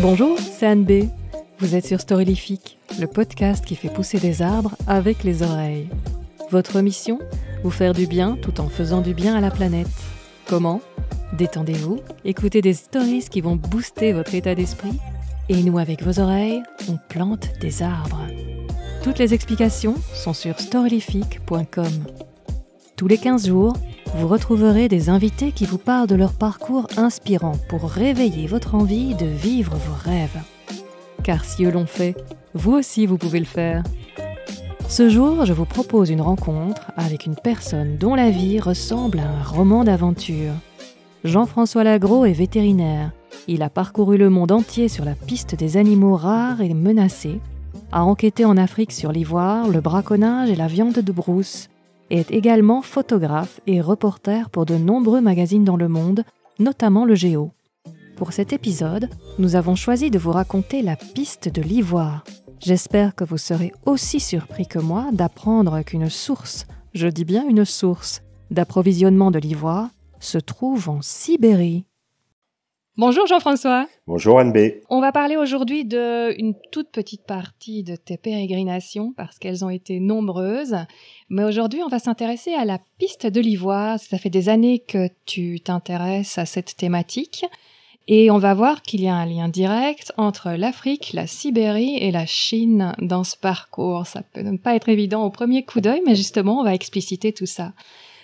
Bonjour, c'est Anne B. Vous êtes sur Storylifique, le podcast qui fait pousser des arbres avec les oreilles. Votre mission Vous faire du bien tout en faisant du bien à la planète. Comment Détendez-vous, écoutez des stories qui vont booster votre état d'esprit et nous, avec vos oreilles, on plante des arbres. Toutes les explications sont sur storylifique.com. Tous les 15 jours, vous retrouverez des invités qui vous parlent de leur parcours inspirant pour réveiller votre envie de vivre vos rêves. Car si eux l'ont fait, vous aussi vous pouvez le faire. Ce jour, je vous propose une rencontre avec une personne dont la vie ressemble à un roman d'aventure. Jean-François Lagros est vétérinaire. Il a parcouru le monde entier sur la piste des animaux rares et menacés, a enquêté en Afrique sur l'ivoire, le braconnage et la viande de brousse, et est également photographe et reporter pour de nombreux magazines dans le monde, notamment le Géo. Pour cet épisode, nous avons choisi de vous raconter la piste de l'ivoire. J'espère que vous serez aussi surpris que moi d'apprendre qu'une source, je dis bien une source, d'approvisionnement de l'ivoire se trouve en Sibérie. Bonjour Jean-François. Bonjour Anne B. On va parler aujourd'hui d'une toute petite partie de tes pérégrinations parce qu'elles ont été nombreuses. Mais aujourd'hui, on va s'intéresser à la piste de l'ivoire. Ça fait des années que tu t'intéresses à cette thématique. Et on va voir qu'il y a un lien direct entre l'Afrique, la Sibérie et la Chine dans ce parcours. Ça peut ne pas être évident au premier coup d'œil, mais justement, on va expliciter tout ça.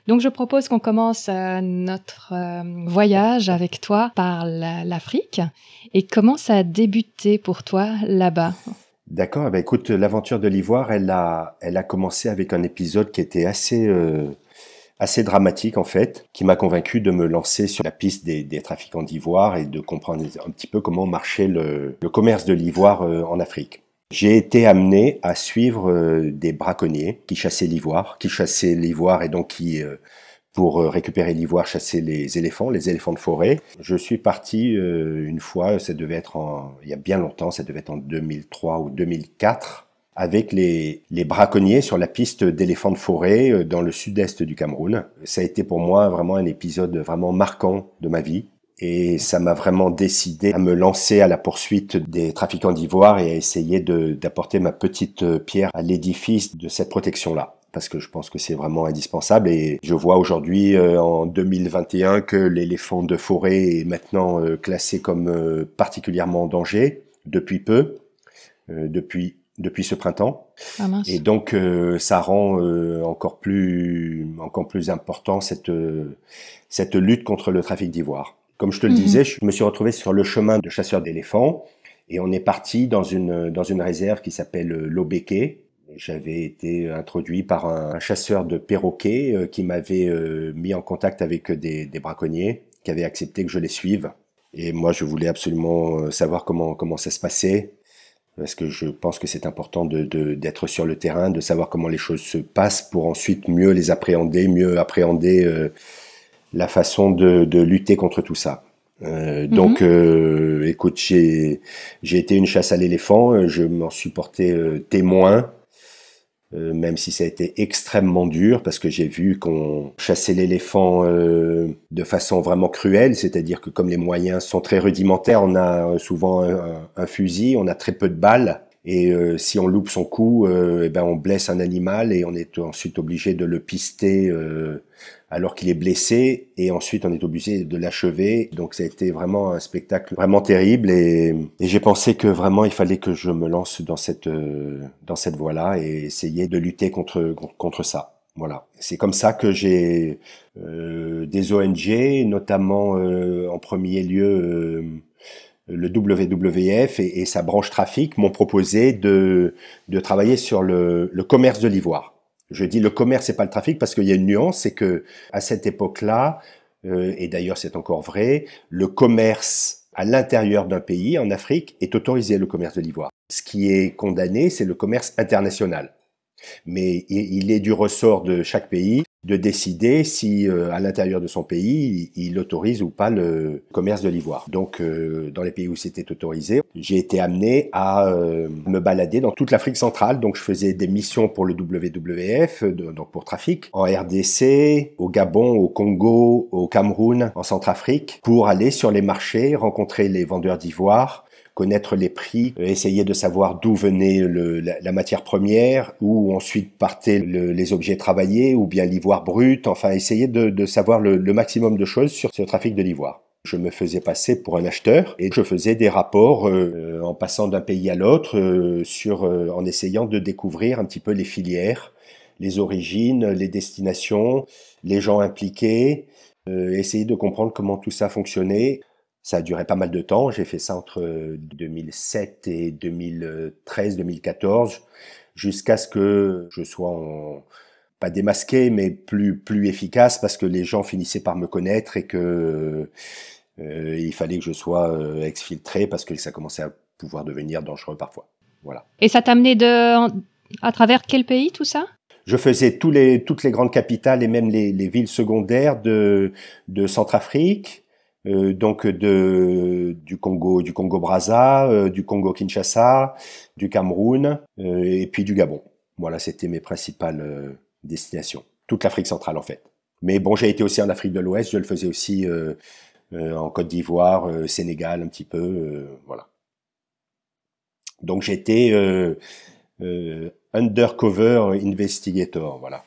Donc je propose qu'on commence euh, notre euh, voyage avec toi par l'Afrique. Et comment ça a débuté pour toi là-bas D'accord, bah écoute, l'aventure de l'ivoire, elle a, elle a commencé avec un épisode qui était assez, euh, assez dramatique en fait, qui m'a convaincu de me lancer sur la piste des, trafiquants d'ivoire et de comprendre un petit peu comment marchait le commerce de l'ivoire en Afrique. J'ai été amené à suivre euh, des braconniers qui chassaient l'ivoire, qui chassaient l'ivoire et donc qui, euh, pour euh, récupérer l'ivoire, chassaient les éléphants, les éléphants de forêt. Je suis parti une fois, ça devait être il y a bien longtemps, ça devait être en 2003 ou 2004, avec les, les braconniers sur la piste d'éléphants de forêt dans le sud-est du Cameroun. Ça a été pour moi vraiment un épisode vraiment marquant de ma vie et ça m'a vraiment décidé à me lancer à la poursuite des trafiquants d'ivoire et à essayer d'apporter ma petite euh, pierre à l'édifice de cette protection-là parce que je pense que c'est vraiment indispensable et je vois aujourd'hui euh, en 2021 que l'éléphant de forêt est maintenant euh, classé comme particulièrement en danger depuis peu, depuis depuis ce printemps. Ah, et donc, ça rend encore plus encore plus important cette cette lutte contre le trafic d'ivoire. Comme je te le mhm. disais, je me suis retrouvé sur le chemin de chasseurs d'éléphants et on est parti dans une, dans une réserve qui s'appelle euh, Lobeke. J'avais été introduit par un, chasseur de perroquets euh, qui m'avait euh, mis en contact avec des, braconniers qui avaient accepté que je les suive. Et moi, je voulais absolument savoir comment, comment ça se passait parce que je pense que c'est important d'être de, d'être sur le terrain, de savoir comment les choses se passent pour ensuite mieux les appréhender, mieux appréhender la façon de, de lutter contre tout ça. Euh, donc, mhm. euh, écoute, j'ai été une chasse à l'éléphant. Euh, je m'en suis porté euh, témoin, euh, même si ça a été extrêmement dur, parce que j'ai vu qu'on chassait l'éléphant de façon vraiment cruelle. C'est-à-dire que comme les moyens sont très rudimentaires, on a souvent un, fusil, on a très peu de balles. Et euh, si on loupe son coup, euh, et eh ben on blesse un animal et on est ensuite obligé de le pister euh, alors qu'il est blessé. Et ensuite, on est obligé de l'achever. Donc ça a été vraiment un spectacle vraiment terrible. Et, et j'ai pensé que vraiment il fallait que je me lance dans cette euh, dans cette voie-là et essayer de lutter contre contre ça. Voilà, c'est comme ça que j'ai euh, des ONG, notamment en premier lieu le WWF et, sa branche trafic m'ont proposé de, travailler sur le, commerce de l'ivoire. Je dis le commerce et pas le trafic parce qu'il y a une nuance, c'est que à cette époque-là, euh, et d'ailleurs c'est encore vrai, le commerce à l'intérieur d'un pays, en Afrique, est autorisé le commerce de l'ivoire. Ce qui est condamné, c'est le commerce international. Mais il est du ressort de chaque pays de décider si euh, à l'intérieur de son pays il, autorise ou pas le commerce de l'ivoire. Donc euh, dans les pays où c'était autorisé, j'ai été amené à euh, me balader dans toute l'Afrique centrale. Donc je faisais des missions pour le WWF, donc pour trafic, en RDC, au Gabon, au Congo, au Cameroun, en Centrafrique, pour aller sur les marchés, rencontrer les vendeurs d'ivoire, connaître les prix, essayer de savoir d'où venait la, matière première, où ensuite partaient les objets travaillés, ou bien l'ivoire brut, enfin essayer de, savoir le, maximum de choses sur ce trafic de l'ivoire. Je me faisais passer pour un acheteur et je faisais des rapports euh, euh, en passant d'un pays à l'autre euh, en essayant de découvrir un petit peu les filières, les origines, les destinations, les gens impliqués, essayer de comprendre comment tout ça fonctionnait. Ça a duré pas mal de temps. J'ai fait ça entre 2007 euh, et 2013-2014 jusqu'à ce que je sois en, pas démasqué mais plus plus efficace parce que les gens finissaient par me connaître et que euh, il fallait que je sois euh, exfiltré parce que ça commençait à pouvoir devenir dangereux parfois. Voilà. Et ça t'amenait de à travers quel pays tout ça je faisais tous les, toutes les grandes capitales et même les, les villes secondaires de, de Centrafrique, euh, donc de, du Congo, du Congo Brazza, euh, du Congo Kinshasa, du Cameroun euh, et puis du Gabon. Voilà, c'était mes principales destinations. Toute l'Afrique centrale en fait. Mais bon, j'ai été aussi en Afrique de l'Ouest, je le faisais aussi en Côte d'Ivoire, Sénégal un petit peu, voilà. Donc j'étais undercover investigator, voilà.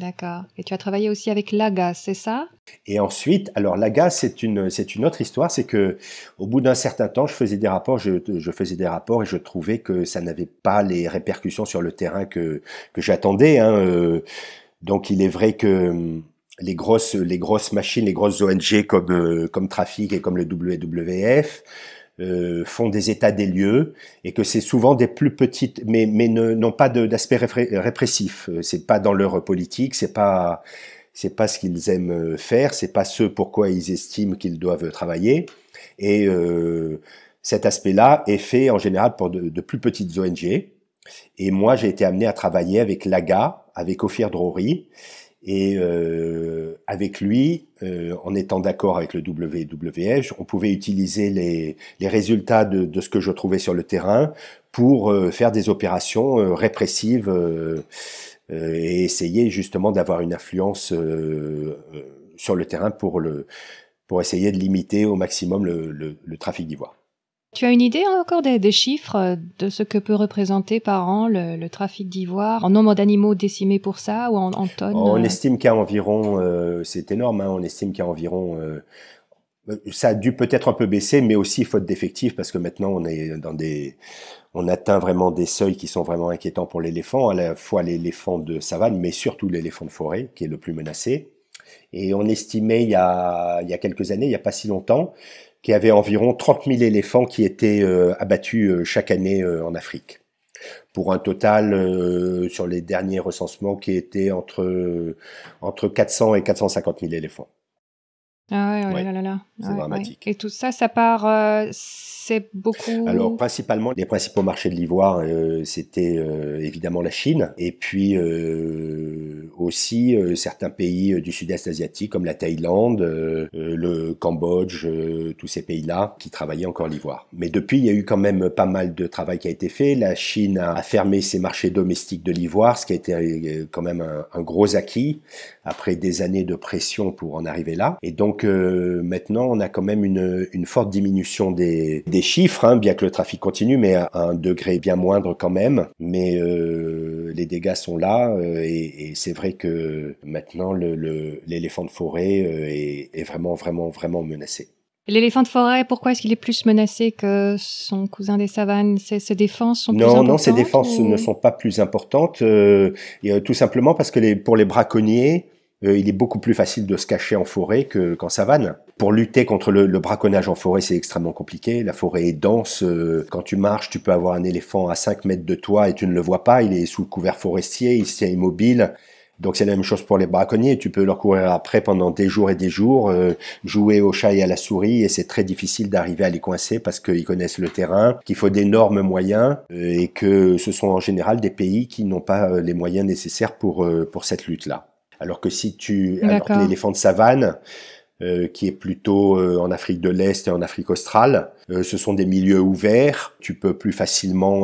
D'accord. Et tu as travaillé aussi avec Laga, c'est ça Et ensuite, alors Laga, c'est une, c'est une autre histoire. C'est que au bout d'un certain temps, je faisais des rapports, je, faisais des rapports et je trouvais que ça n'avait pas les répercussions sur le terrain que, que j'attendais. Hein, euh. Donc, il est vrai que hum, les grosses, les grosses machines, les grosses ONG comme, euh, comme Trafic et comme le WWF, euh, font des états des lieux et que c'est souvent des plus petites, mais, mais n'ont pas d'aspect répressif. Euh, c'est pas dans leur politique, c'est pas c'est pas ce qu'ils aiment euh, faire, c'est pas ce pourquoi ils estiment qu'ils doivent travailler. Et cet aspect-là est fait en général pour de, de plus petites ONG. Et moi, j'ai été amené à travailler avec l'AGA, avec Ophir Drory, et euh, avec lui, euh, en étant d'accord avec le WWF, on pouvait utiliser les, les résultats de, de, ce que je trouvais sur le terrain pour euh, faire des opérations euh, répressives et essayer justement d'avoir une influence sur le terrain pour, le, pour essayer de limiter au maximum le, le trafic d'ivoire. Tu as une idée encore des, chiffres euh, de ce que peut représenter par an le, trafic d'ivoire en nombre d'animaux décimés pour ça ou en, tonnes euh? euh, hein, On estime qu'il y a environ, c'est énorme, on estime qu'il y a environ, ça a dû peut-être un peu baisser, mais aussi faute d'effectifs parce que maintenant on est dans des, on atteint vraiment des seuils qui sont vraiment inquiétants pour l'éléphant, à la fois l'éléphant de savane, mais surtout l'éléphant de forêt qui est le plus menacé. Et on estimait il y a, il y a quelques années, il n'y a pas si longtemps, qui avait environ 30 000 éléphants qui étaient euh, abattus euh, chaque année euh, en Afrique, pour un total sur les derniers recensements qui était entre, entre 400 et 450 000 éléphants. Ah oh ouais, là là C'est ah dramatique. Et tout ça, ça part, euh, c'est beaucoup. Alors principalement, les principaux marchés de l'ivoire, euh, c'était euh, évidemment la Chine, et puis aussi certains pays du sud-est asiatique comme la Thaïlande, le Cambodge, tous ces pays-là qui travaillaient encore l'ivoire. Mais depuis, il y a eu quand même pas mal de travail qui a été fait. La Chine a fermé ses marchés domestiques de l'ivoire, ce qui a été quand même un gros acquis après des années de pression pour en arriver là. Et donc donc euh, maintenant, on a quand même une, forte diminution des, chiffres, hein, bien que le trafic continue, mais à un degré bien moindre quand même. Mais euh, les dégâts sont là euh, et, c'est vrai que maintenant, l'éléphant le, de forêt est, vraiment, vraiment, vraiment menacé. L'éléphant de forêt, pourquoi est-ce qu'il est plus menacé que son cousin des savanes ses, défenses sont plus importantes Non, ses défenses ne sont pas plus importantes, et, tout simplement parce que les, pour les braconniers, euh, il est beaucoup plus facile de se cacher en forêt que, qu'en savane. Pour lutter contre le, braconnage en forêt, c'est extrêmement compliqué. La forêt est dense. Euh, quand tu marches, tu peux avoir un éléphant à 5 mètres de toi et tu ne le vois pas. Il est sous le couvert forestier, il se immobile. Donc c'est la même chose pour les braconniers. Tu peux leur courir après pendant des jours et des jours, euh, jouer au chat et à la souris, et c'est très difficile d'arriver à les coincer parce qu'ils connaissent le terrain, qu'il faut d'énormes moyens, et que ce sont en général des pays qui n'ont pas les moyens nécessaires pour, pour cette lutte-là. Alors que si tu, l'éléphant de savane, euh, qui est plutôt euh, en Afrique de l'Est et en Afrique australe. Euh, ce sont des milieux ouverts, tu peux plus facilement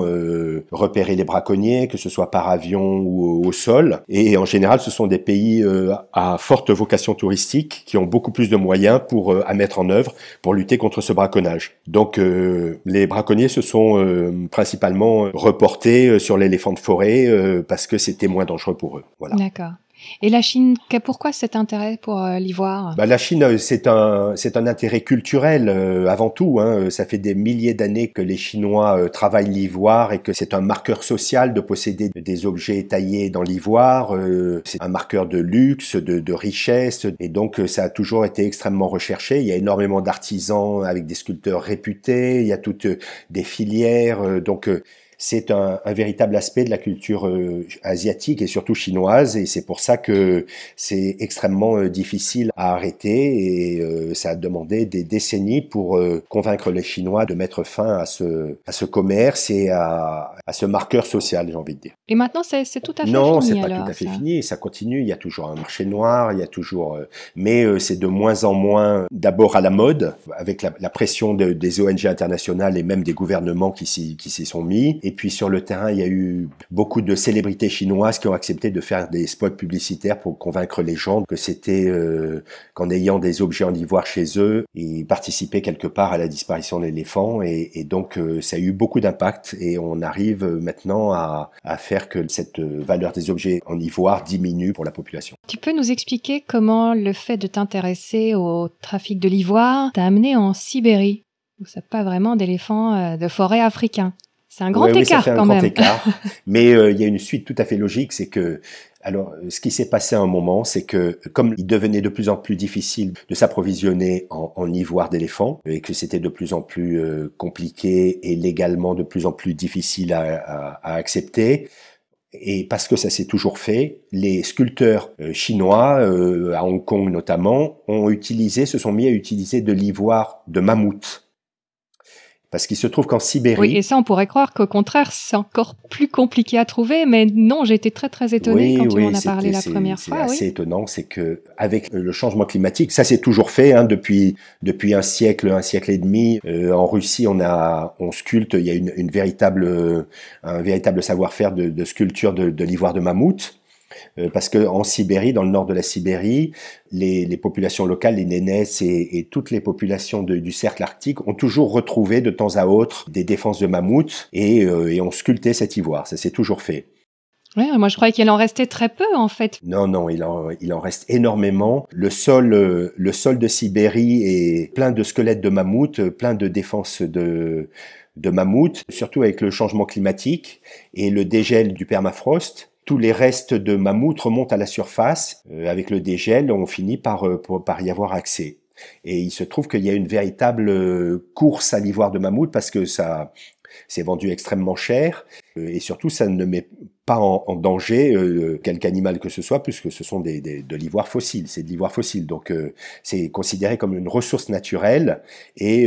repérer les braconniers, que ce soit par avion ou au, sol. Et en général, ce sont des pays à forte vocation touristique qui ont beaucoup plus de moyens pour à mettre en œuvre pour lutter contre ce braconnage. Donc les braconniers se sont principalement reportés sur l'éléphant de forêt parce que c'était moins dangereux pour eux. Voilà. D'accord. Et la Chine, pourquoi cet intérêt pour euh, l'ivoire bah, La Chine, euh, c'est un, c'est un intérêt culturel euh, avant tout. Hein. Ça fait des milliers d'années que les Chinois travaillent l'ivoire et que c'est un marqueur social de posséder des objets taillés dans l'ivoire. c'est un marqueur de luxe, de, de, richesse. Et donc, ça a toujours été extrêmement recherché. Il y a énormément d'artisans avec des sculpteurs réputés. Il y a toutes des filières. donc, c'est un, un, véritable aspect de la culture euh, asiatique et surtout chinoise, et c'est pour ça que c'est extrêmement euh, difficile à arrêter, et euh, ça a demandé des décennies pour convaincre les Chinois de mettre fin à ce, à ce commerce et à, à ce marqueur social, j'ai envie de dire. Et maintenant, c'est tout à fait fini fini Non, c'est pas tout à fait fini, ça continue, il y a toujours un marché noir, il y a toujours... mais c'est de moins en moins, d'abord à la mode, avec la, la pression des ONG internationales et même des gouvernements qui s'y sont mis, et puis sur le terrain, il y a eu beaucoup de célébrités chinoises qui ont accepté de faire des spots publicitaires pour convaincre les gens que c'était euh, qu'en ayant des objets en ivoire chez eux, ils participaient quelque part à la disparition de l'éléphant. Et, donc euh, ça a eu beaucoup d'impact et on arrive euh, maintenant à, faire que cette valeur des objets en ivoire diminue pour la population. Tu peux nous expliquer comment le fait de t'intéresser au trafic de l'ivoire t'a amené en Sibérie où ça pas vraiment d'éléphants de forêt africain. C'est un grand écart mais il y a une suite tout à fait logique, c'est que alors, ce qui s'est passé à un moment, c'est que comme il devenait de plus en plus difficile de s'approvisionner en, ivoire d'éléphant euh, et que c'était de plus en plus euh, compliqué et légalement de plus en plus difficile à, accepter, et parce que ça s'est toujours fait, les sculpteurs euh, chinois, à Hong Kong notamment, ont utilisé, se sont mis à utiliser de l'ivoire de mammouth parce qu'il se trouve qu'en Sibérie. Oui, et ça, on pourrait croire qu'au contraire, c'est encore plus compliqué à trouver, mais non, J'étais très très étonné quand on tu m'en as parlé la première fois. C'est assez étonnant, c'est que avec euh, le changement climatique, ça s'est toujours fait hein, depuis depuis un siècle, un siècle et demi. Euh, en Russie, on a on sculpte, il y a une, véritable euh, un véritable savoir-faire de, sculpture de, de l'ivoire de mammouth. Euh, parce que en Sibérie, dans le nord de la Sibérie, les, populations locales, les Nénès et, toutes les populations du cercle arctique ont toujours retrouvé de temps à autre des défenses de mammouths et, euh, ont sculpté cet ivoire. Ça s'est toujours fait. Ouais, moi je croyais qu'il en restait très peu en fait. Non, non, il en, reste énormément. Le sol, euh, le sol de Sibérie est plein de squelettes de mammouths, plein de défenses de, de mammouths, surtout avec le changement climatique et le dégel du permafrost tous les restes de mammouth remontent à la surface. Euh, avec le dégel, on finit par, euh, par y avoir accès. Et il se trouve qu'il y a une véritable euh, course à l'ivoire de mammouth parce que ça s'est vendu extrêmement cher et surtout ça ne met pas en, danger euh, quelque animal que ce soit puisque ce sont des, de l'ivoire fossile, c'est de l'ivoire fossile donc c'est considéré comme une ressource naturelle et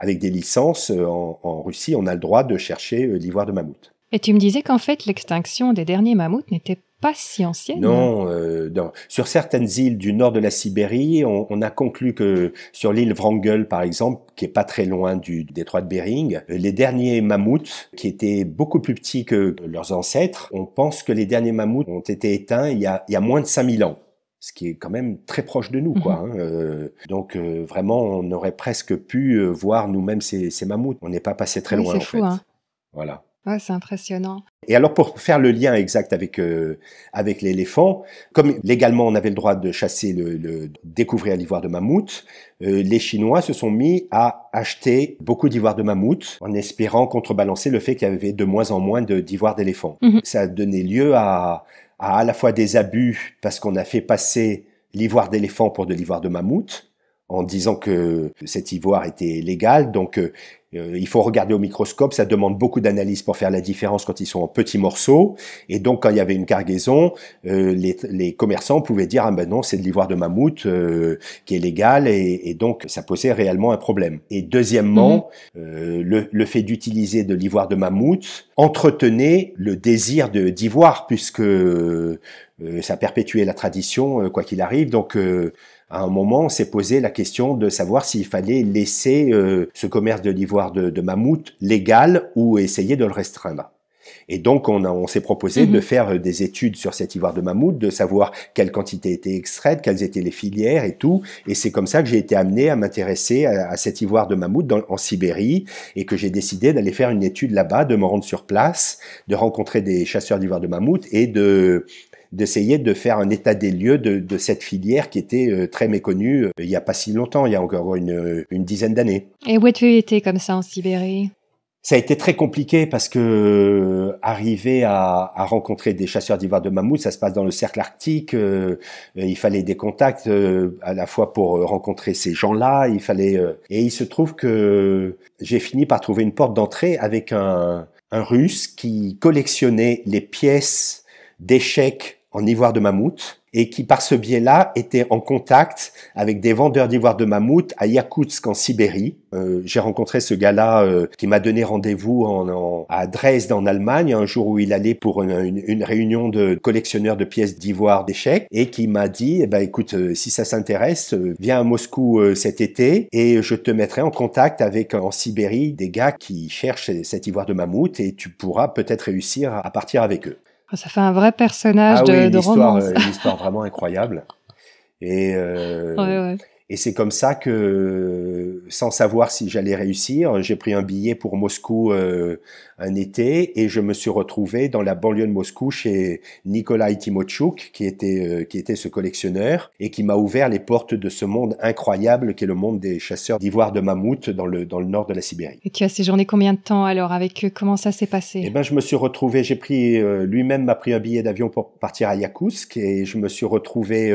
avec des licences en, Russie on a le droit de chercher l'ivoire de mammouth. Et tu me disais qu'en fait, l'extinction des derniers mammouths n'était pas si ancienne. Non, euh, sur certaines îles du nord de la Sibérie, on, a conclu que sur l'île Wrangel, par exemple, qui est pas très loin du détroit de Bering, euh, les derniers mammouths, qui étaient beaucoup plus petits que leurs ancêtres, on pense que les derniers mammouths ont été éteints il y a, il y a moins de 5000 ans ce qui est quand même très proche de nous, quoi. Mhm. Hein. Euh, donc vraiment, on aurait presque pu voir nous-mêmes ces, ces, mammouths. On n'est pas passé très loin, en fou, fait. Hein. Voilà c'est impressionnant. Et alors pour faire le lien exact avec euh, avec l'éléphant, comme légalement on avait le droit de chasser le, découvrir l'ivoire de mammouth, euh, les Chinois se sont mis à acheter beaucoup d'ivoire de mammouth en espérant contrebalancer le fait qu'il y avait de moins en moins d'ivoire d'éléphant. Mhm. Ça a donné lieu à, à à la fois des abus parce qu'on a fait passer l'ivoire d'éléphant pour de l'ivoire de mammouth en disant que cet ivoire était légal. Donc, euh, euh, il faut regarder au microscope, ça demande beaucoup d'analyse pour faire la différence quand ils sont en petits morceaux. Et donc, quand il y avait une cargaison, euh, les, commerçants pouvaient dire ah ben non, c'est de l'ivoire de mammouth euh, qui est légal, et, donc ça posait réellement un problème. Et deuxièmement, mhm. le, le, fait d'utiliser de l'ivoire de mammouth entretenait le désir de d'ivoire puisque ça perpétuait la tradition quoi qu'il arrive. Donc à un moment, on s'est posé la question de savoir s'il fallait laisser euh, ce commerce de l'ivoire de, mammouth légal ou essayer de le restreindre. Et donc, on, on s'est proposé de mhm. faire euh, des études sur cet ivoire de mammouth, de savoir quelle quantité était extraite, quelles étaient les filières et tout. Et c'est comme ça que j'ai été amené à m'intéresser à, cet ivoire de mammouth en Sibérie et que j'ai décidé d'aller faire une étude là-bas, de me rendre sur place, de rencontrer des chasseurs d'ivoire de mammouth et de d'essayer de faire un état des lieux de, de cette filière qui était euh, très méconnue euh, il n'y a pas si longtemps, il y a encore une, euh, une dizaine d'années. Et où as-tu été comme ça en Sibérie ça a été très compliqué parce que arriver à, à, rencontrer des chasseurs d'ivoire de mammouth, ça se passe dans le cercle arctique. il fallait des contacts à la fois pour rencontrer ces gens-là. Il fallait et il se trouve que j'ai fini par trouver une porte d'entrée avec un, un Russe qui collectionnait les pièces d'échecs en ivoire de mammouth et qui par ce biais-là était en contact avec des vendeurs d'ivoire de mammouth à Yakoutsk en Sibérie. Euh, j'ai rencontré ce gars-là euh, qui m'a donné rendez-vous en, à Dresde en Allemagne un jour où il allait pour une, réunion de collectionneurs de pièces d'ivoire d'échecs et qui m'a dit eh ben, écoute euh, si ça s'intéresse viens à Moscou cet été et je te mettrai en contact avec en Sibérie des gars qui cherchent cet ivoire de mammouth et tu pourras peut-être réussir à partir avec eux. Ça fait un vrai personnage ah de, oui, de romance. Euh, une histoire vraiment incroyable. Et euh, ouais, et c'est comme ça que, sans savoir si j'allais réussir, j'ai pris un billet pour Moscou euh, un été et je me suis retrouvé dans la banlieue de Moscou chez Nikolai Timochuk, qui était, euh, qui était ce collectionneur et qui m'a ouvert les portes de ce monde incroyable qui est le monde des chasseurs d'ivoire de mammouth dans le, dans le nord de la Sibérie. Et tu as séjourné combien de temps alors avec eux Comment ça s'est passé Eh ben, je me suis retrouvé, j'ai pris, euh, lui-même m'a pris un billet d'avion pour partir à Yakutsk et je me suis retrouvé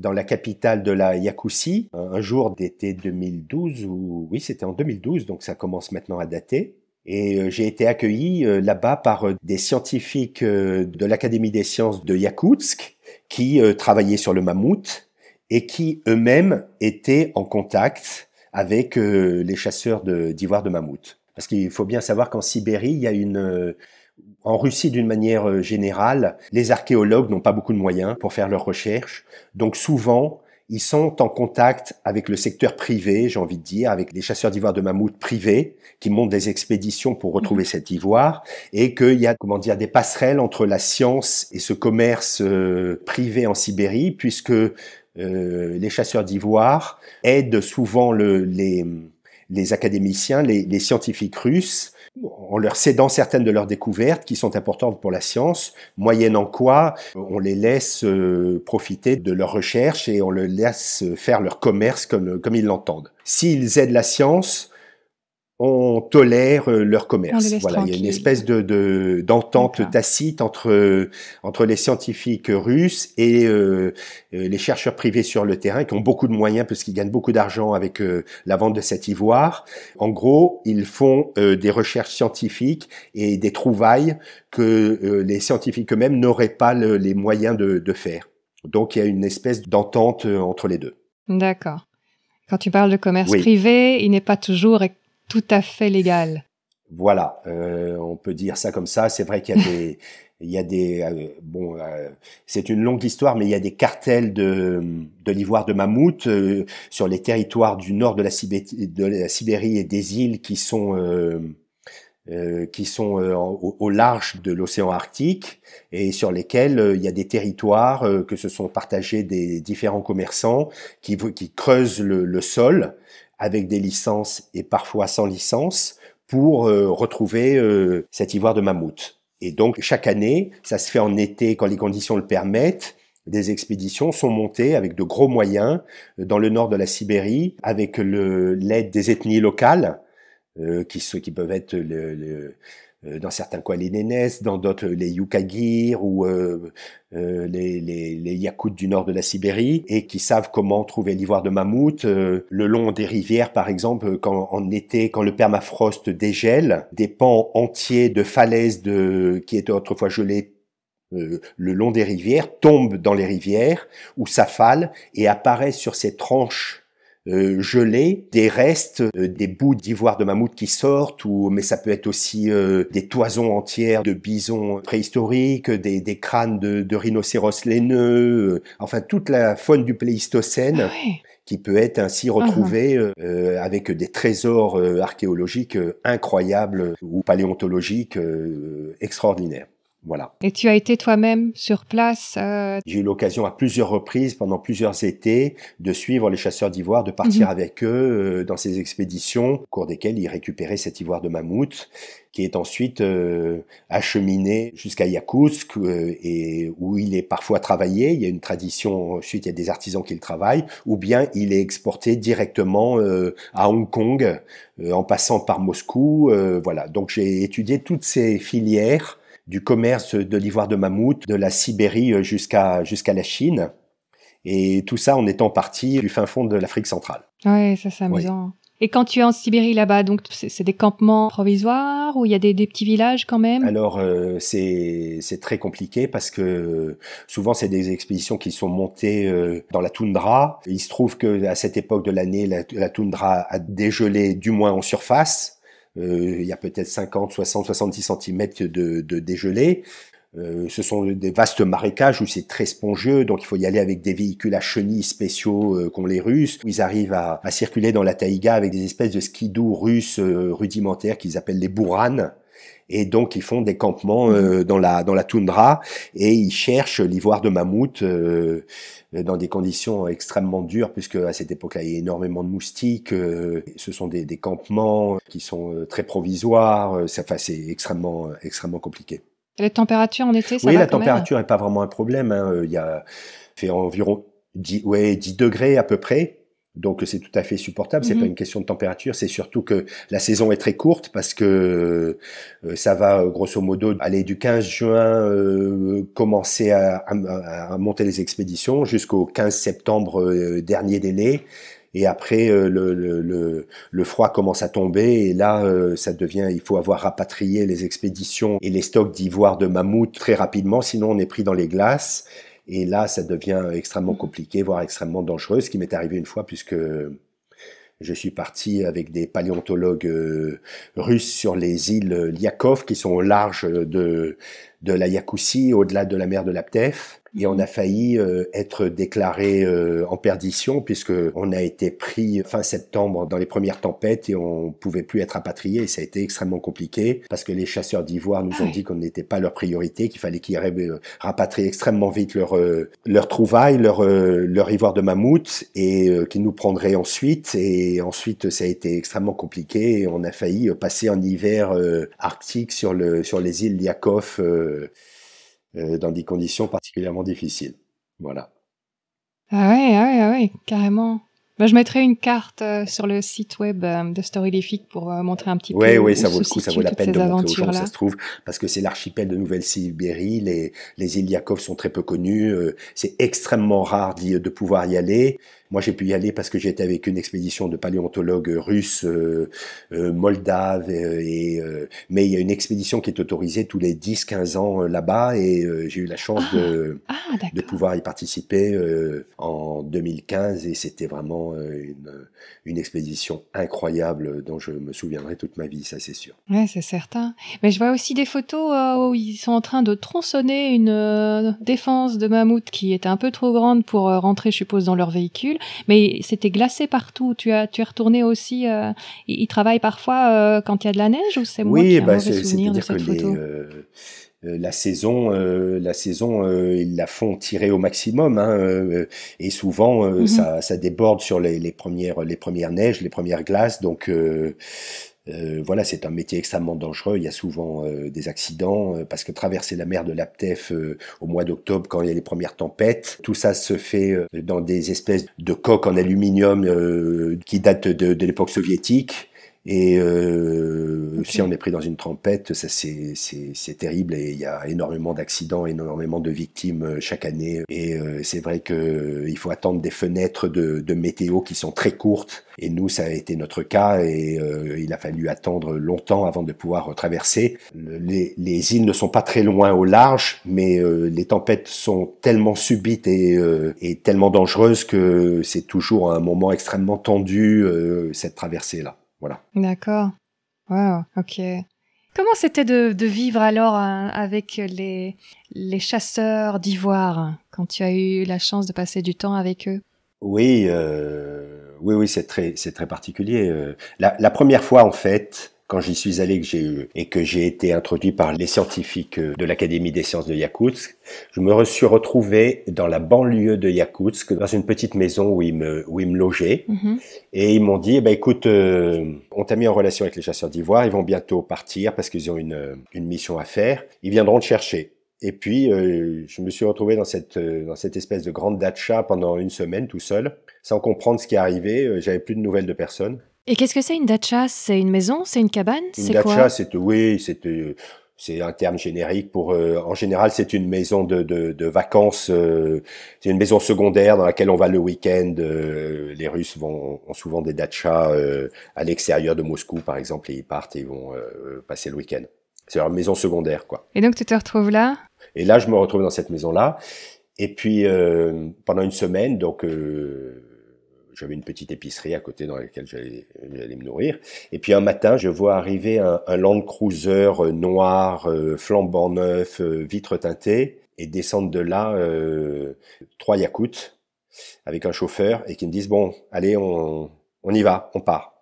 dans la capitale de la Yakoutie, un jour d'été 2012, ou oui c'était en 2012, donc ça commence maintenant à dater. Et euh, j'ai été accueilli euh, là-bas par euh, des scientifiques de l'Académie des sciences de Yakoutsk qui travaillaient sur le mammouth et qui eux-mêmes étaient en contact avec les chasseurs d'ivoire de mammouth. Parce qu'il faut bien savoir qu'en Sibérie, il y a une, en Russie, d'une manière euh, générale, les archéologues n'ont pas beaucoup de moyens pour faire leurs recherches. Donc souvent, ils sont en contact avec le secteur privé, j'ai envie de dire, avec les chasseurs d'ivoire de mammouth privés qui montent des expéditions pour retrouver mhm. cet ivoire et qu'il y a, comment dire, des passerelles entre la science et ce commerce euh, privé en Sibérie puisque euh, les chasseurs d'ivoire aident souvent le, les, les académiciens, les, scientifiques russes, en leur cédant certaines de leurs découvertes qui sont importantes pour la science, moyennant quoi euh, on les laisse euh, profiter de leurs recherches et on les laisse faire leur commerce comme, comme ils l'entendent. S'ils aident la science, on tolère euh, leur commerce. Voilà, il y a une espèce de d'entente tacite entre euh, entre les scientifiques russes et euh, les chercheurs privés sur le terrain qui ont beaucoup de moyens parce qu'ils gagnent beaucoup d'argent avec la vente de cet ivoire. En gros, ils font des recherches scientifiques et des trouvailles que les scientifiques eux-mêmes n'auraient pas les moyens de, faire. Donc il y a une espèce d'entente entre les deux. D'accord. Quand tu parles de commerce privé, il n'est pas toujours tout à fait légal. Voilà, euh, on peut dire ça comme ça. C'est vrai qu'il y a des, il y a des, euh, bon, euh, c'est une longue histoire, mais il y a des cartels de, de l'ivoire de mammouth sur les territoires du nord de la, Sibérie, et des îles qui sont qui sont au, large de l'océan Arctique et sur lesquels il y a des territoires que se sont partagés des différents commerçants qui, qui creusent le sol avec des licences et parfois sans licence, pour euh, retrouver euh, cet ivoire de mammouth. Et donc chaque année, ça se fait en été quand les conditions le permettent, des expéditions sont montées avec de gros moyens euh, dans le nord de la Sibérie, avec l'aide des ethnies locales, euh, qui, qui peuvent être le, le, euh, dans certains coins les Nénès, dans d'autres les Yukagir ou euh, euh, les, les, du nord de la Sibérie, et qui savent comment trouver l'ivoire de mammouth le long des rivières, par exemple, quand en été, quand le permafrost dégèle, des pans entiers de falaises de, qui étaient autrefois gelées le long des rivières, tombent dans les rivières ou s'affalent et apparaissent sur ces tranches euh, des restes, euh, des bouts d'ivoire de mammouth qui sortent, ou mais ça peut être aussi euh, des toisons entières de bisons préhistoriques, des, crânes de, rhinocéros laineux, euh, enfin toute la faune du Pléistocène. Ah qui peut être ainsi retrouvée uh-huh. avec des trésors archéologiques incroyables ou paléontologiques extraordinaires. Voilà. Et tu as été toi-même sur place euh, J'ai eu l'occasion à plusieurs reprises, pendant plusieurs étés, de suivre les chasseurs d'ivoire, de partir mhm. avec eux euh, dans ces expéditions, au cours desquelles ils récupéraient cet ivoire de mammouth qui est ensuite euh, acheminé jusqu'à Yakoutsk et où il est parfois travaillé. Il y a une tradition, ensuite il y a des artisans qui le travaillent, ou bien il est exporté directement à Hong Kong en passant par Moscou. voilà. Donc j'ai étudié toutes ces filières du commerce de l'ivoire de mammouth, de la Sibérie jusqu'à jusqu'à la Chine. Et tout ça en étant parti du fin fond de l'Afrique centrale. Oui, ça c'est amusant. Et quand tu es en Sibérie là-bas, donc c'est des campements provisoires ou il y a des, petits villages quand même Alors euh, c'est très compliqué parce que souvent c'est des expéditions qui sont montées euh, dans la toundra. Il se trouve que à cette époque de l'année, la, toundra a dégelé, du moins en surface. Euh, il y a peut-être 50, 60, 70 cm de, de dégelé. Euh, ce sont des vastes marécages où c'est très spongieux, donc il faut y aller avec des véhicules à chenilles spéciaux euh, qu'ont les Russes. ils arrivent à, circuler dans la taïga avec des espèces de skidou russes rudimentaires qu'ils appellent les bourranes et donc ils font des campements mmh. euh, dans la dans la toundra et ils cherchent l'ivoire de mammouth euh, dans des conditions extrêmement dures puisque à cette époque-là il y a énormément de moustiques. Euh, ce sont des, des, campements qui sont très provisoires. Ça, enfin, c'est extrêmement extrêmement compliqué. Et les températures en été, ça oui, la température n'est pas vraiment un problème. Hein. Il y a fait environ 10, ouais, 10 degrés à peu près donc c'est tout à fait supportable. C'est mhm. pas une question de température. C'est surtout que la saison est très courte parce que euh, ça va euh, grosso modo aller du 15 juin euh, commencer à, monter les expéditions jusqu'au 15 septembre dernier délai. Et après, le, le, froid commence à tomber et là, ça devient, il faut avoir rapatrié les expéditions et les stocks d'ivoire de mammouth très rapidement, sinon on est pris dans les glaces et là, ça devient extrêmement mm. compliqué, voire extrêmement dangereux, ce qui m'est arrivé une fois puisque je suis parti avec des paléontologues euh, russes sur les îles Liakov, qui sont au large de, de la Yakousie, au-delà de la mer de l'Aptef et on a failli euh, être déclaré euh, en perdition puisque on a été pris fin septembre dans les premières tempêtes et on pouvait plus être rapatrié. Ça a été extrêmement compliqué parce que les chasseurs d'ivoire nous ont dit qu'on n'était pas leur priorité, qu'il fallait qu'ils euh, rapatrient extrêmement vite leur leur trouvaille, leur leur ivoire de mammouth et qu'ils nous prendraient ensuite. Et ensuite, ça a été extrêmement compliqué. Et on a failli passer un hiver arctique sur le sur les îles Yakov. Euh, dans des conditions particulièrement difficiles. Voilà. Ah oui, ah, ah ouais, carrément. Ben, je mettrai une carte euh, sur le site web euh, de Storylific pour montrer un petit peu. Oui, oui, ça vaut le coup, ça vaut la peine de montrer aux gens ça se trouve, parce que c'est l'archipel de Nouvelle-Sibérie, les, les îles Yakov sont très peu connues, c'est extrêmement rare de pouvoir y aller. Moi, j'ai pu y aller parce que j'étais avec une expédition de paléontologues russes, euh, euh moldaves, euh, et, euh, mais il y a une expédition qui est autorisée tous les 10-15 ans là-bas, et j'ai eu la chance de, ah, ah, pouvoir y participer en 2015, et c'était vraiment une, une expédition incroyable dont je me souviendrai toute ma vie, ça c'est sûr. Oui, c'est certain. Mais je vois aussi des photos où ils sont en train de tronçonner une défense de mammouth qui était un peu trop grande pour rentrer, je suppose, dans leur véhicule mais c'était glacé partout. Tu as, tu es retourné aussi. Euh, ils travaillent parfois euh, quand il y a de la neige ou c'est moi oui, qui ai un bah, mauvais souvenir de cette photo. Euh, la saison, la saison, ils la font tirer au maximum, hein, et souvent mhm. ça, déborde sur les, les, premières, les premières neiges, les premières glaces, donc euh, voilà, c'est un métier extrêmement dangereux. Il y a souvent euh, des accidents euh, parce que traverser la mer de Laptev au mois d'octobre quand il y a les premières tempêtes, tout ça se fait dans des espèces de coques en aluminium qui datent de l'époque soviétique. Et euh, si on est pris dans une tempête ça c'est terrible et il y a énormément d'accidents, énormément de victimes euh, chaque année. Et euh, c'est vrai que euh, il faut attendre des fenêtres de, de, météo qui sont très courtes. Et nous, ça a été notre cas et il a fallu attendre longtemps avant de pouvoir traverser. Les, les, îles ne sont pas très loin au large, mais les tempêtes sont tellement subites et, et tellement dangereuses que c'est toujours un moment extrêmement tendu cette traversée là. Voilà. D'accord. Wow, ok. Comment c'était de, vivre alors euh, avec les, les chasseurs d'ivoire quand tu as eu la chance de passer du temps avec eux Oui, euh, oui, oui, c'est très, très particulier. Euh, la, première fois, en fait, quand j'y suis allé que j'ai eu et que j'ai été introduit par les scientifiques euh, de l'Académie des sciences de Yakoutsk, je me suis retrouvé dans la banlieue de Yakoutsk, dans une petite maison où ils me, où ils me logeaient. Mhm. Et ils m'ont dit, eh ben, écoute, euh, on t'a mis en relation avec les chasseurs d'ivoire, ils vont bientôt partir parce qu'ils ont une, euh, une mission à faire, ils viendront te chercher. Et puis, je me suis retrouvé dans cette, dans cette espèce de grande datcha pendant une semaine tout seul, sans comprendre ce qui arrivait. J'avais plus de nouvelles de personne. Et qu'est-ce que c'est une dacha C'est une maison C'est une cabane Une dacha, c'est oui, c'est euh, c'est un terme générique pour. Euh, en général, c'est une maison de, de, de vacances. Euh, c'est une maison secondaire dans laquelle on va le week-end. les Russes vont ont souvent des dachas à l'extérieur de Moscou, par exemple, et ils partent et ils vont passer le week-end. C'est leur maison secondaire, quoi. Et donc tu te retrouves là Et là, je me retrouve dans cette maison-là. Et puis pendant une semaine, donc j'avais une petite épicerie à côté dans laquelle j'allais me nourrir. Et puis un matin, je vois arriver un, un Land Cruiser euh, noir, euh, flambant neuf, euh, vitre teintée, et descendre de là trois yakouts avec un chauffeur et qui me disent bon, allez, on, on y va, on part.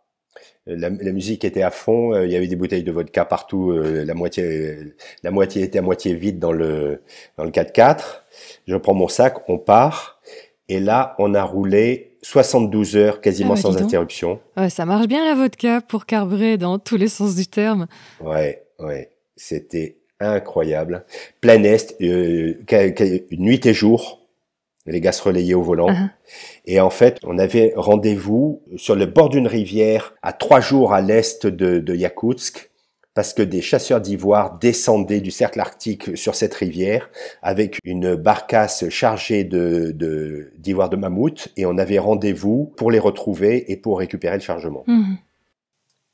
La, la, musique était à fond, il y avait des bouteilles de vodka partout, la moitié, la moitié était à moitié vide dans le dans le 4x4. Je prends mon sac, on part, et là on a roulé 72 heures quasiment ah bah, sans interruption. Ouais, ça marche bien la vodka pour carbrer dans tous les sens du terme. Ouais, ouais, c'était incroyable. Plein est, euh, nuit et jour, les gars se relayaient au volant. Uh-huh. Et en fait, on avait rendez-vous sur le bord d'une rivière à trois jours à l'est de, de Yakoutsk parce que des chasseurs d'ivoire descendaient du cercle arctique sur cette rivière avec une barcasse chargée de d'ivoire de, mammouth et on avait rendez-vous pour les retrouver et pour récupérer le chargement. Hmm.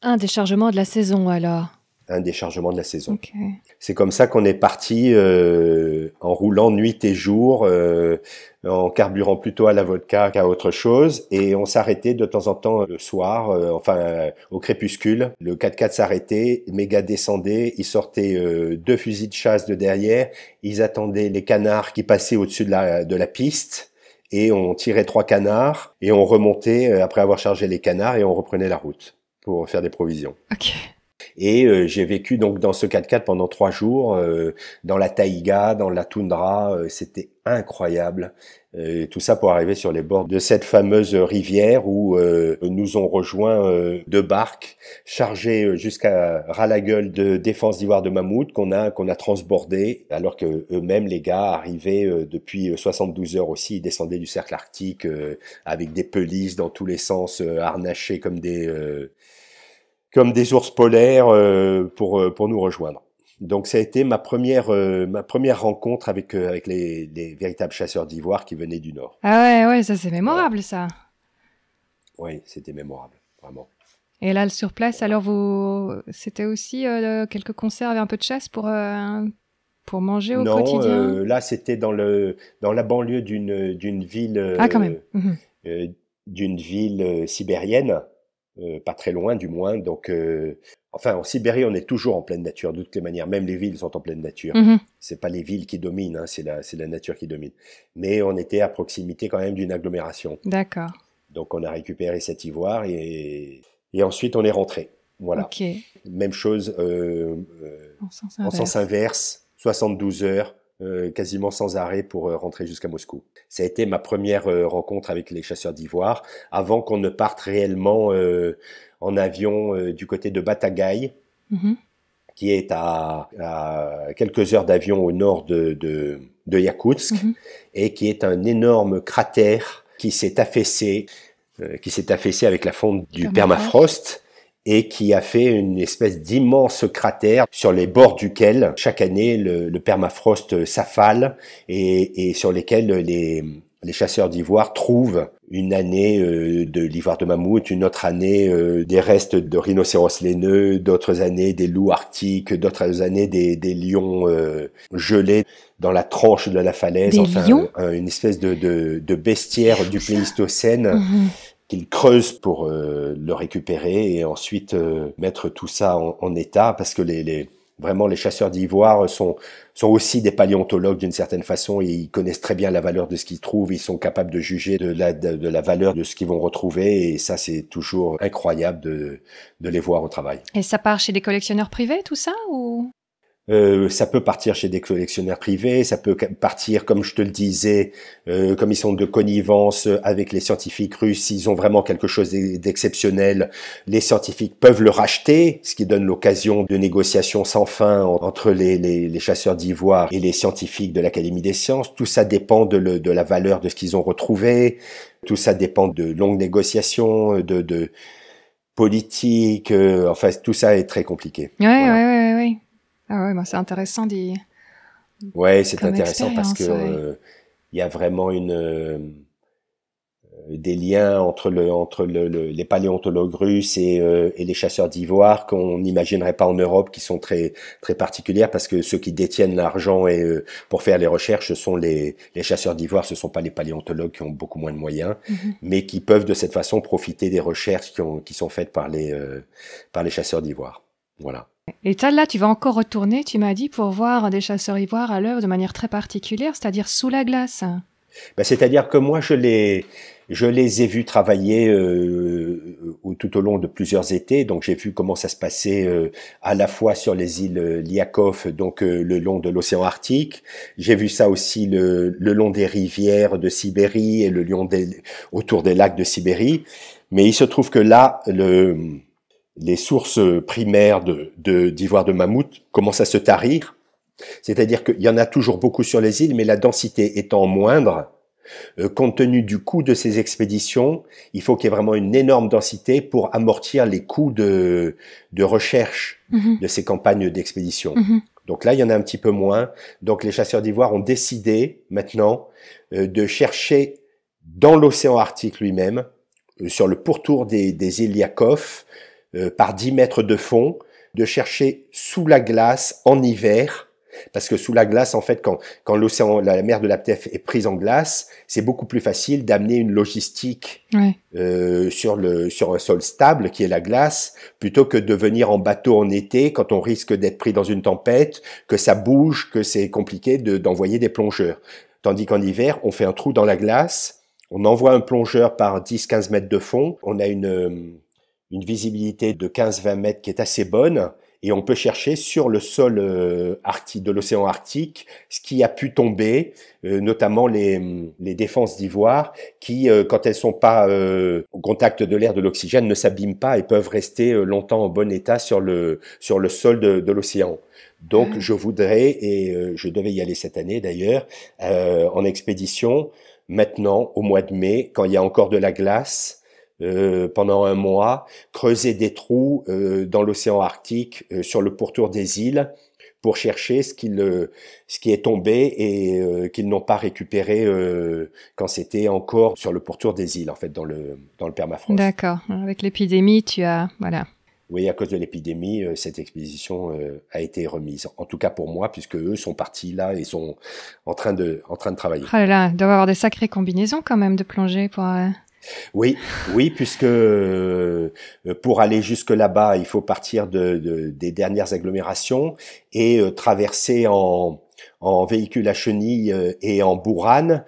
Un des chargements de la saison alors un déchargement de la saison. C'est comme ça qu'on est parti euh, en roulant nuit et jour, euh, en carburant plutôt à la vodka qu'à autre chose, et on s'arrêtait de temps en temps le soir, euh, enfin au crépuscule. Le 4x4 s'arrêtait, Méga descendait, descendaient, ils sortaient deux fusils de chasse de derrière, ils attendaient les canards qui passaient au-dessus de la, piste et on tirait trois canards et on remontait après avoir chargé les canards et on reprenait la route pour faire des provisions. Et euh, j'ai vécu donc dans ce 4x4 pendant trois jours, euh, dans la taïga, dans la toundra. Euh, c'était incroyable. tout ça pour arriver sur les bords de cette fameuse rivière où nous ont rejoint deux barques chargées jusqu'à ras la gueule de défense d'ivoire de mammouth qu'on a qu'on a transbordé alors que eux-mêmes les gars arrivaient depuis 72 heures aussi ils descendaient du cercle arctique avec des pelisses dans tous les sens harnachés comme des comme des ours polaires euh, pour, euh, pour nous rejoindre. Donc ça a été ma première euh, ma première rencontre avec avec les, véritables chasseurs d'ivoire qui venaient du nord. Ah ouais ouais ça c'est mémorable ça. Oui c'était mémorable vraiment. Et là le place alors vous c'était aussi quelques conserves et un peu de chasse pour pour manger au non, là c'était dans le dans la banlieue d'une d'une ville. ah quand même. Mhm. d'une ville sibérienne euh, pas très loin du moins. Donc, euh, enfin, en Sibérie, on est toujours en pleine nature, de toutes les manières. Même les villes sont en pleine nature. Mm-hmm. C'est pas les villes qui dominent, hein, c'est la, c'est la nature qui domine. Mais on était à proximité quand même d'une agglomération. D'accord. Donc, on a récupéré cet ivoire et, et ensuite on est rentré. Voilà. Okay. Même chose euh, en sens En sens inverse 72 heures euh, quasiment sans arrêt pour euh, rentrer jusqu'à Moscou. Ça a été ma première euh, rencontre avec les chasseurs d'ivoire, avant qu'on ne parte réellement en avion du côté de Batagaï, mm-hmm. qui est à, quelques heures d'avion au nord de, de, Yakoutsk, mm-hmm. et qui est un énorme cratère qui s'est qui s'est affaissé avec la fonte du permafrost et qui a fait une espèce d'immense cratère sur les bords duquel chaque année le, permafrost s'affale et, et, sur lesquels les, les chasseurs d'ivoire trouvent une année euh, de l'ivoire de mammouth, une autre année euh, des restes de rhinocéros laineux, d'autres années des loups arctiques, d'autres années des, des lions euh, gelés dans la tranche de la falaise, enfin une espèce de, de, de bestiaire du Pléistocène. Mmh qu'ils creusent pour euh, le récupérer et ensuite euh, mettre tout ça en, état parce que les, vraiment les chasseurs d'ivoire sont, sont aussi des paléontologues d'une certaine façon et ils connaissent très bien la valeur de ce qu'ils trouvent, ils sont capables de juger de la, de, la valeur de ce qu'ils vont retrouver et ça c'est toujours incroyable de, de les voir au travail. Et ça part chez les collectionneurs privés tout ça ou euh, ça peut partir chez des collectionneurs privés, ça peut partir, comme je te le disais, euh, comme ils sont de connivence avec les scientifiques russes, Ils ont vraiment quelque chose d'exceptionnel, les scientifiques peuvent le racheter, ce qui donne l'occasion de négociations sans fin entre les, chasseurs d'ivoire et les scientifiques de l'Académie des sciences. Tout ça dépend de, la valeur de ce qu'ils ont retrouvé, tout ça dépend de longues négociations, de... de politique, euh, enfin tout ça est très compliqué. Ouais, ouais, ouais. Ah ouais, bah, c'est intéressant Ouais, c'est intéressant parce que euh, il y a vraiment une euh, des liens entre le entre le, les paléontologues russes et, euh, et les chasseurs d'ivoire qu'on n'imaginerait pas en Europe, qui sont très très particulières parce que ceux qui détiennent l'argent et pour faire les recherches ce sont les les chasseurs d'ivoire, ce sont pas les paléontologues qui ont beaucoup moins de moyens, mhm. mais qui peuvent de cette façon profiter des recherches qui ont qui sont faites par les par les chasseurs d'ivoire. Voilà. Et là, tu vas encore retourner, tu m'as dit, pour voir des chasseurs ivoires à l'œuvre de manière très particulière, c'est-à-dire sous la glace. Ben, c'est-à-dire que moi, je les, je les ai vus travailler euh, tout au long de plusieurs étés. Donc, j'ai vu comment ça se passait euh, à la fois sur les îles Liakov, donc euh, le long de l'océan Arctique. J'ai vu ça aussi le, long des rivières de Sibérie et le long des, autour des lacs de Sibérie. Mais il se trouve que là, le les sources primaires d'ivoire de, d'ivoire de mammouth commencent à se tarir. C'est-à-dire qu'il y en a toujours beaucoup sur les îles, mais la densité étant moindre, euh, compte tenu du coût de ces expéditions, il faut qu'il y ait vraiment une énorme densité pour amortir les coûts de, recherche mhm. de ces campagnes d'expédition. Mhm. Donc là, il y en a un petit peu moins. Donc les chasseurs d'ivoire ont décidé maintenant euh, de chercher dans l'océan Arctique lui-même, euh, sur le pourtour des, des îles Yakov, euh, par 10 mètres de fond, de chercher sous la glace en hiver, parce que sous la glace, en fait, quand, quand l'océan, la mer de la PTF est prise en glace, c'est beaucoup plus facile d'amener une logistique euh, sur, le, sur un sol stable, qui est la glace, plutôt que de venir en bateau en été, quand on risque d'être pris dans une tempête, que ça bouge, que c'est compliqué d'envoyer des plongeurs. Tandis qu'en hiver, on fait un trou dans la glace, on envoie un plongeur par 10-15 mètres de fond, on a une, euh, une visibilité de 15-20 mètres qui est assez bonne et on peut chercher sur le sol euh, de l'océan Arctique ce qui a pu tomber, euh, notamment les, mm, les défenses d'ivoire qui, euh, quand elles sont pas au contact de l'air de l'oxygène, ne s'abîment pas et peuvent rester longtemps en bon état sur le sur le sol de, de l'océan. Donc, mmh. je voudrais et je devais y aller cette année d'ailleurs en expédition maintenant au mois de mai quand il y a encore de la glace euh, pendant un mois, creuser des trous euh, dans l'océan Arctique, euh, sur le pourtour des îles, pour chercher ce, qui, ce qui est tombé et qu'ils n'ont pas récupéré quand c'était encore sur le pourtour des îles, en fait, dans le, dans le permafrost. D'accord. Avec l'épidémie, tu as... Voilà. Oui, à cause de l'épidémie, cette expédition a été remise. En tout cas pour moi, puisque eux sont partis là et sont en train de, en train de travailler. Oh là là, doivent avoir des sacrées combinaisons quand même de plongée pour... Oui, oui, puisque euh, pour aller jusque là-bas, il faut partir des dernières agglomérations et euh, traverser en, en, véhicule à chenilles euh, et en bourrane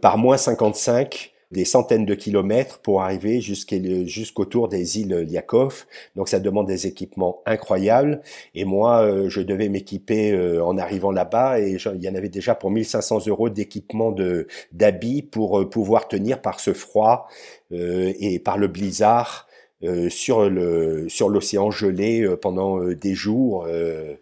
par moins 55 des centaines de kilomètres pour arriver jusqu'au jusqu'autour des îles Liakov. Donc ça demande des équipements incroyables. Et moi, euh, je devais m'équiper euh, en arrivant là-bas et il y en avait déjà pour 1500 euros d'équipement de d'habits pour euh, pouvoir tenir par ce froid et par le blizzard euh, sur le sur l'océan gelé euh, pendant euh, des jours.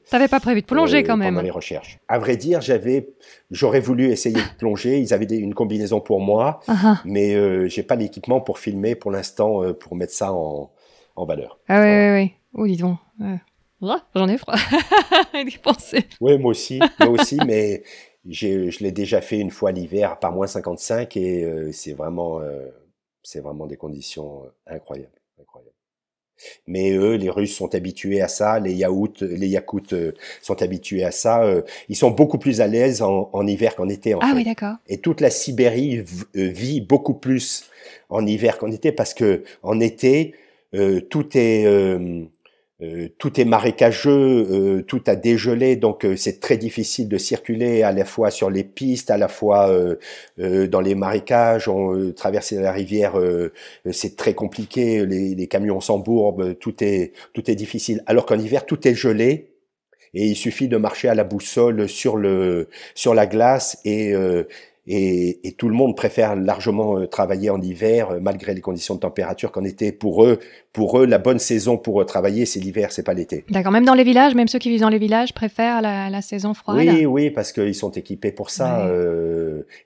T'avais pas prévu de plonger quand même. Pendant les recherches. À vrai dire, j'avais j'aurais voulu essayer de plonger. Ils avaient une combinaison pour moi, ah, ah. mais j'ai pas l'équipement pour filmer pour l'instant pour mettre ça en en valeur. Ah oui oui oui. Oh dis donc. Ah, j'en ai froid. oui, moi aussi, moi aussi, mais je l'ai déjà fait une fois l'hiver par moins 55 et c'est vraiment, c'est vraiment des conditions incroyables. Mais eux, les Russes sont habitués à ça, les Yaouts, les Yakouts euh, sont habitués à ça. Euh, ils sont beaucoup plus à l'aise en, hiver qu'en été. En ah oui, d'accord. Et toute la Sibérie euh, vit beaucoup plus en hiver qu'en été parce que en été, tout est euh, tout est marécageux, euh, tout a dégelé, donc euh, c'est très difficile de circuler à la fois sur les pistes, à la fois dans les marécages, on, traverser la rivière, c'est très compliqué, les, les camions s'embourbent, tout est, tout est difficile. Alors qu'en hiver, tout est gelé, et il suffit de marcher à la boussole sur, le, sur la glace et, et, et, tout le monde préfère largement euh, travailler en hiver euh, malgré les conditions de température qu'en été. Pour eux, pour eux, la bonne saison pour euh, travailler, c'est l'hiver, c'est pas l'été. D'accord. Même dans les villages, même ceux qui vivent dans les villages préfèrent la, la saison froide. Oui, oui, parce qu'ils sont équipés pour ça.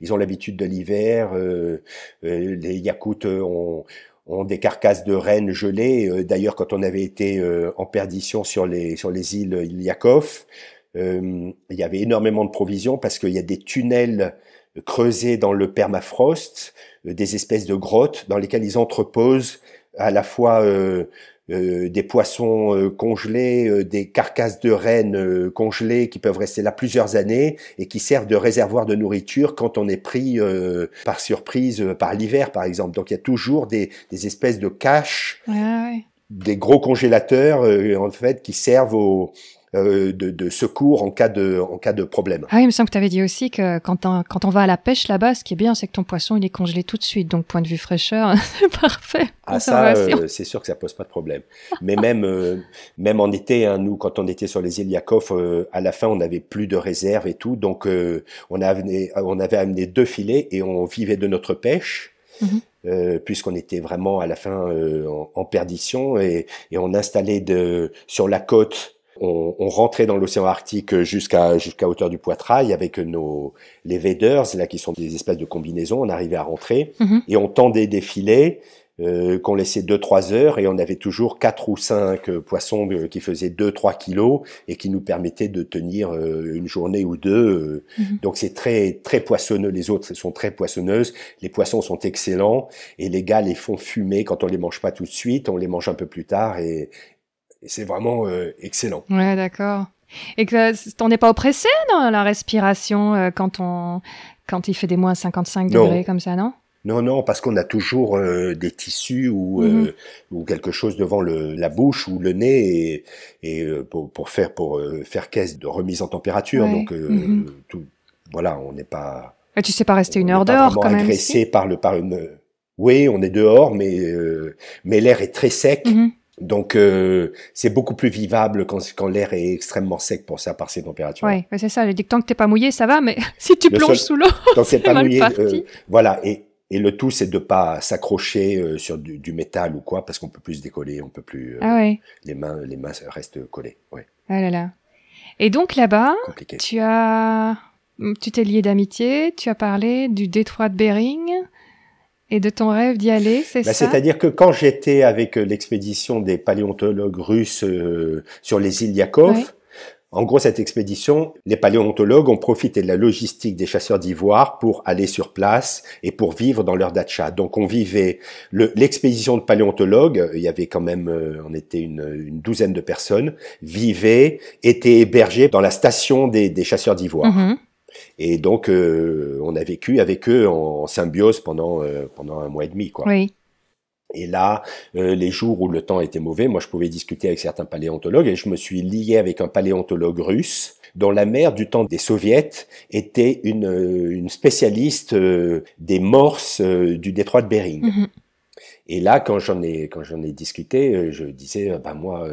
ils ont l'habitude de l'hiver. les Yakoutes ont ont des carcasses de rennes gelées. D'ailleurs, quand on avait été en perdition sur les sur les îles Yakov, il y avait énormément de provisions parce qu'il y a des tunnels creuser dans le permafrost euh, des espèces de grottes dans lesquelles ils entreposent à la fois euh, euh, des poissons congelés, des carcasses de rennes congelées qui peuvent rester là plusieurs années et qui servent de réservoir de nourriture quand on est pris par surprise par l'hiver, par exemple. Donc il y a toujours des, des espèces de caches, des gros congélateurs en fait qui servent aux euh, de, de, secours en cas de, en cas de problème. Ah oui, il me semble que tu avais dit aussi que quand quand on va à la pêche là-bas, ce qui est bien, c'est que ton poisson, il est congelé tout de suite. Donc, point de vue fraîcheur, c'est parfait. Ah ça, euh, c'est sûr que ça pose pas de problème. Mais même, euh, même en été, hein, nous, quand on était sur les îles Yakov, à la fin, on n'avait plus de réserve et tout. Donc, on, avait, on avait amené deux filets et on vivait de notre pêche. Mhm. puisqu'on était vraiment à la fin en, perdition et, et, on installait de, sur la côte on, rentrait dans l'océan Arctique jusqu'à jusqu'à hauteur du poitrail avec nos les vaders, là qui sont des espèces de combinaisons. On arrivait à rentrer mhm. et on tendait des filets euh, qu'on laissait deux trois heures et on avait toujours quatre ou cinq euh, poissons euh, qui faisaient 2-3 kilos et qui nous permettaient de tenir une journée ou deux. Mhm. Donc c'est très très poissonneux. Les autres sont très poissonneuses. Les poissons sont excellents et les gars les font fumer quand on les mange pas tout de suite. On les mange un peu plus tard et, et c'est vraiment euh, excellent. Ouais, d'accord. Et que on n'est pas oppressé dans la respiration euh, quand on quand il fait des moins 55 degrés comme ça, non non, non, parce qu'on a toujours euh, des tissus ou, mm-hmm. ou quelque chose devant la bouche ou le nez et, pour, faire pour faire caisse de remise en température. Donc mm-hmm. tout, voilà, on n'est pas. Ah, tu sais pas rester une heure dehors quand même. Agressé par le par une. Oui, on est dehors, mais mais l'air est très sec. Mm-hmm. Donc, euh, c'est beaucoup plus vivable quand, l'air est extrêmement sec pour ça, par ces températures. Oui, c'est ça. Je dis que tant que t'es pas mouillé, ça va, mais si tu plonges sous l'eau, c'est pas mal mouillé, euh, voilà. Et, et le tout, c'est de pas s'accrocher euh, sur du, métal ou quoi, parce qu'on peut plus se décoller, on peut plus. Ah Les mains, les mains restent collées. Ouais. Ah là là. Et donc là-bas, tu as, tu t'es lié d'amitié. Tu as parlé du détroit de Bering. Et de ton rêve d'y aller, c'est bah, ça C'est-à-dire que quand j'étais avec euh, l'expédition des paléontologues russes euh, sur les îles Yakov, en gros, cette expédition, les paléontologues ont profité de la logistique des chasseurs d'ivoire pour aller sur place et pour vivre dans leur datcha. Donc, on vivait l'expédition de paléontologues, euh, il y avait quand même, on était une, douzaine de personnes, vivaient, étaient hébergés dans la station des, chasseurs d'ivoire. Mhm. Et donc, euh, on a vécu avec eux en, symbiose pendant, euh, pendant un mois et demi. Quoi. Oui. Et là, euh, les jours où le temps était mauvais, moi, je pouvais discuter avec certains paléontologues et je me suis lié avec un paléontologue russe dont la mère du temps des soviets était une, spécialiste des morses du détroit de Bering. Mhm. Et là, quand j'en ai quand j'en ai discuté, je disais, bah ben moi,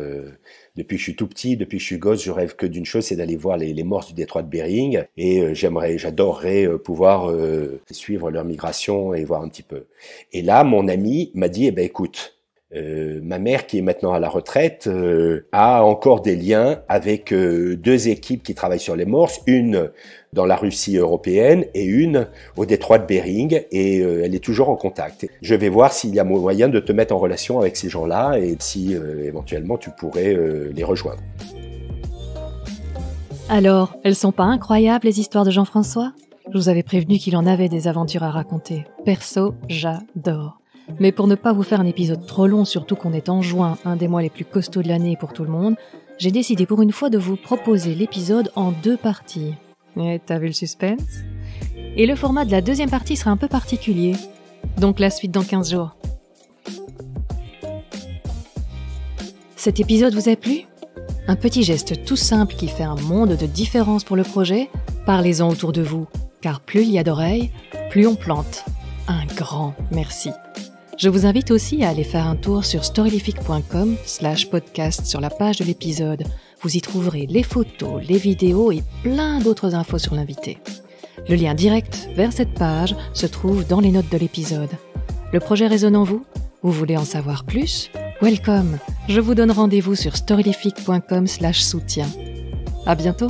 depuis que je suis tout petit, depuis que je suis gosse, je rêve que d'une chose, c'est d'aller voir les, les, morses du détroit de Bering. Et euh, j'aimerais, j'adorerais euh, pouvoir euh, suivre leur migration et voir un petit peu. Et là, mon ami m'a dit, eh ben écoute, euh, ma mère, qui est maintenant à la retraite, euh, a encore des liens avec euh, deux équipes qui travaillent sur les morses, une dans la Russie européenne et une au détroit de Bering, et elle est toujours en contact. Je vais voir s'il y a moyen de te mettre en relation avec ces gens-là et si éventuellement tu pourrais les rejoindre. Alors, elles sont pas incroyables les histoires de Jean-François Je vous avais prévenu qu'il en avait des aventures à raconter. Perso, j'adore. Mais pour ne pas vous faire un épisode trop long, surtout qu'on est en juin, un des mois les plus costauds de l'année pour tout le monde, j'ai décidé pour une fois de vous proposer l'épisode en deux parties. Et t'as vu le suspense Et le format de la deuxième partie sera un peu particulier. Donc la suite dans 15 jours. Cet épisode vous a plu Un petit geste tout simple qui fait un monde de différence pour le projet Parlez-en autour de vous, car plus il y a d'oreilles, plus on plante. Un grand merci. Je vous invite aussi à aller faire un tour sur storylific.com slash podcast sur la page de l'épisode. Vous y trouverez les photos, les vidéos et plein d'autres infos sur l'invité. Le lien direct vers cette page se trouve dans les notes de l'épisode. Le projet résonne en vous Vous voulez en savoir plus Welcome Je vous donne rendez-vous sur storylific.com slash soutien. À bientôt